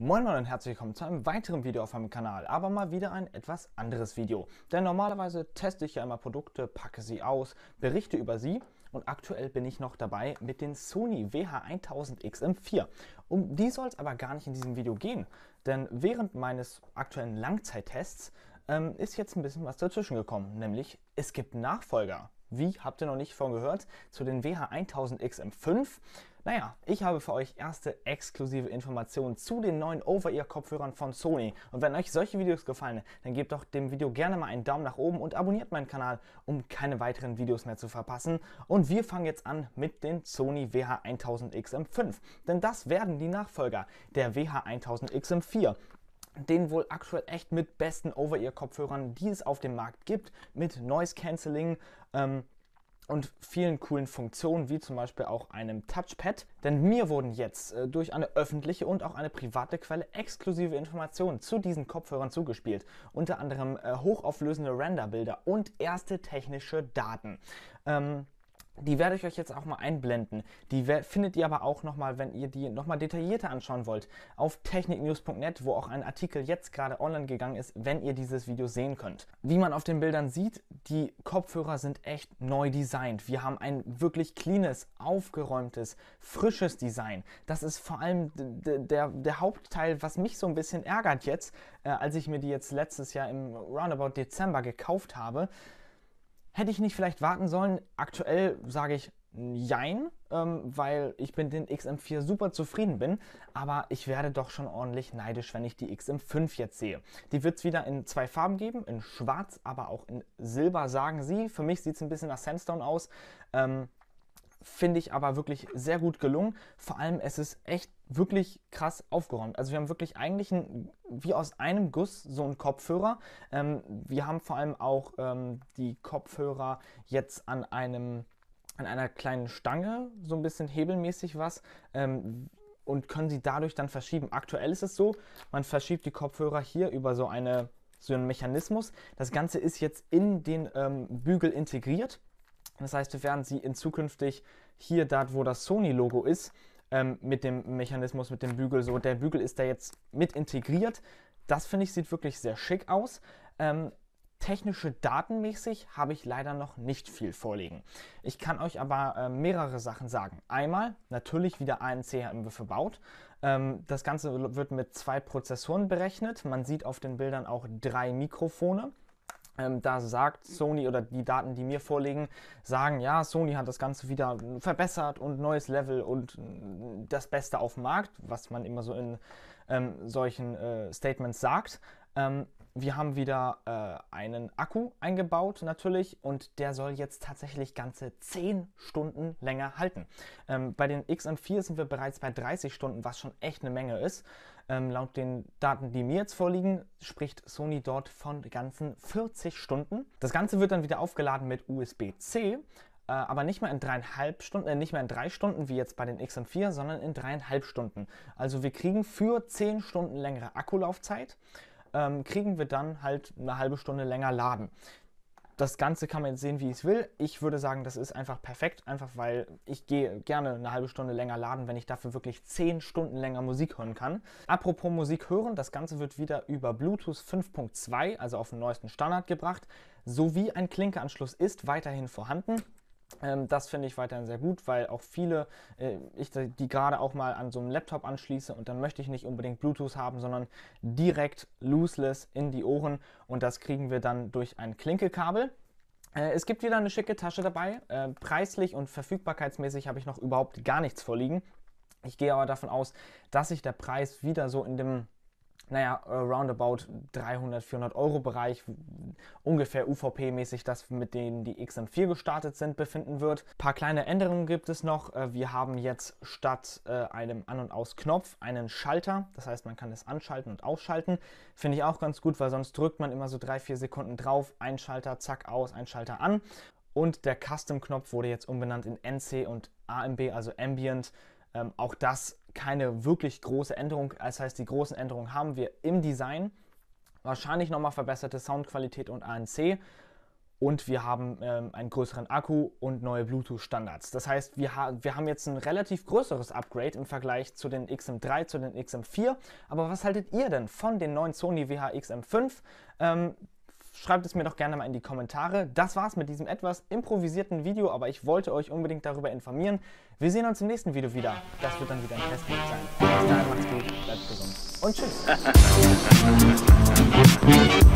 Moin Moin und herzlich willkommen zu einem weiteren Video auf meinem Kanal, aber mal wieder ein etwas anderes Video. Denn normalerweise teste ich ja immer Produkte, packe sie aus, berichte über sie und aktuell bin ich noch dabei mit den Sony WH1000XM4. Um die soll es aber gar nicht in diesem Video gehen, denn während meines aktuellen Langzeittests ähm, ist jetzt ein bisschen was dazwischen gekommen, nämlich es gibt Nachfolger. Wie habt ihr noch nicht von gehört? Zu den WH1000XM5 naja, ich habe für euch erste exklusive Informationen zu den neuen Over-Ear-Kopfhörern von Sony. Und wenn euch solche Videos gefallen, dann gebt doch dem Video gerne mal einen Daumen nach oben und abonniert meinen Kanal, um keine weiteren Videos mehr zu verpassen. Und wir fangen jetzt an mit den Sony WH1000XM5, denn das werden die Nachfolger der WH1000XM4 den wohl aktuell echt mit besten Over-Ear-Kopfhörern, die es auf dem Markt gibt, mit Noise canceling ähm, und vielen coolen Funktionen, wie zum Beispiel auch einem Touchpad. Denn mir wurden jetzt äh, durch eine öffentliche und auch eine private Quelle exklusive Informationen zu diesen Kopfhörern zugespielt. Unter anderem äh, hochauflösende Renderbilder und erste technische Daten. Ähm, die werde ich euch jetzt auch mal einblenden. Die findet ihr aber auch nochmal, wenn ihr die nochmal detaillierter anschauen wollt, auf techniknews.net, wo auch ein Artikel jetzt gerade online gegangen ist, wenn ihr dieses Video sehen könnt. Wie man auf den Bildern sieht, die Kopfhörer sind echt neu designt. Wir haben ein wirklich cleanes, aufgeräumtes, frisches Design. Das ist vor allem der, der Hauptteil, was mich so ein bisschen ärgert jetzt, äh, als ich mir die jetzt letztes Jahr im Roundabout Dezember gekauft habe. Hätte ich nicht vielleicht warten sollen? Aktuell sage ich Jein, ähm, weil ich mit den XM4 super zufrieden bin, aber ich werde doch schon ordentlich neidisch, wenn ich die XM5 jetzt sehe. Die wird es wieder in zwei Farben geben, in schwarz, aber auch in silber, sagen sie. Für mich sieht es ein bisschen nach Sandstone aus, ähm, finde ich aber wirklich sehr gut gelungen. Vor allem, es ist echt wirklich krass aufgeräumt. Also wir haben wirklich eigentlich ein, wie aus einem Guss so einen Kopfhörer. Ähm, wir haben vor allem auch ähm, die Kopfhörer jetzt an einem an einer kleinen Stange so ein bisschen hebelmäßig was ähm, und können sie dadurch dann verschieben. Aktuell ist es so, man verschiebt die Kopfhörer hier über so eine so einen Mechanismus. Das Ganze ist jetzt in den ähm, Bügel integriert. Das heißt, wir werden sie in zukünftig hier, dort, wo das Sony-Logo ist, ähm, mit dem Mechanismus, mit dem Bügel. So, der Bügel ist da jetzt mit integriert. Das finde ich sieht wirklich sehr schick aus. Ähm, technische datenmäßig habe ich leider noch nicht viel vorliegen. Ich kann euch aber äh, mehrere Sachen sagen. Einmal natürlich wieder ANC-HMW verbaut. Ähm, das Ganze wird mit zwei Prozessoren berechnet. Man sieht auf den Bildern auch drei Mikrofone ähm, da sagt Sony oder die Daten, die mir vorliegen, sagen, ja, Sony hat das Ganze wieder verbessert und neues Level und mm, das Beste auf dem Markt, was man immer so in ähm, solchen äh, Statements sagt. Ähm, wir haben wieder äh, einen Akku eingebaut natürlich und der soll jetzt tatsächlich ganze 10 Stunden länger halten. Ähm, bei den XM4 sind wir bereits bei 30 Stunden, was schon echt eine Menge ist. Ähm, laut den Daten, die mir jetzt vorliegen, spricht Sony dort von ganzen 40 Stunden. Das Ganze wird dann wieder aufgeladen mit USB-C, äh, aber nicht mehr in dreieinhalb Stunden, äh, nicht mehr in drei Stunden wie jetzt bei den XM4, sondern in dreieinhalb Stunden. Also wir kriegen für zehn Stunden längere Akkulaufzeit ähm, kriegen wir dann halt eine halbe Stunde länger laden. Das Ganze kann man jetzt sehen, wie ich es will. Ich würde sagen, das ist einfach perfekt, einfach weil ich gehe gerne eine halbe Stunde länger laden, wenn ich dafür wirklich zehn Stunden länger Musik hören kann. Apropos Musik hören, das Ganze wird wieder über Bluetooth 5.2, also auf den neuesten Standard gebracht, sowie ein Klinkeanschluss ist weiterhin vorhanden. Ähm, das finde ich weiterhin sehr gut, weil auch viele, äh, ich die gerade auch mal an so einem Laptop anschließe und dann möchte ich nicht unbedingt Bluetooth haben, sondern direkt looseless in die Ohren und das kriegen wir dann durch ein Klinkekabel. Äh, es gibt wieder eine schicke Tasche dabei. Äh, preislich und verfügbarkeitsmäßig habe ich noch überhaupt gar nichts vorliegen. Ich gehe aber davon aus, dass sich der Preis wieder so in dem naja, äh, roundabout 300, 400 Euro Bereich, ungefähr UVP-mäßig das, mit denen die XM4 gestartet sind, befinden wird. Ein paar kleine Änderungen gibt es noch. Äh, wir haben jetzt statt äh, einem An- und Aus-Knopf einen Schalter. Das heißt, man kann es anschalten und ausschalten. Finde ich auch ganz gut, weil sonst drückt man immer so 3-4 Sekunden drauf, ein Schalter, zack, aus, ein Schalter an. Und der Custom-Knopf wurde jetzt umbenannt in NC und AMB, also Ambient. Ähm, auch das keine wirklich große Änderung. Das heißt, die großen Änderungen haben wir im Design. Wahrscheinlich nochmal verbesserte Soundqualität und ANC. Und wir haben ähm, einen größeren Akku und neue Bluetooth-Standards. Das heißt, wir, ha wir haben jetzt ein relativ größeres Upgrade im Vergleich zu den XM3, zu den XM4. Aber was haltet ihr denn von den neuen Sony WH-XM5? Ähm, Schreibt es mir doch gerne mal in die Kommentare. Das war's mit diesem etwas improvisierten Video, aber ich wollte euch unbedingt darüber informieren. Wir sehen uns im nächsten Video wieder. Das wird dann wieder ein Testbild sein. Bis dahin macht's gut, bleibt gesund und tschüss.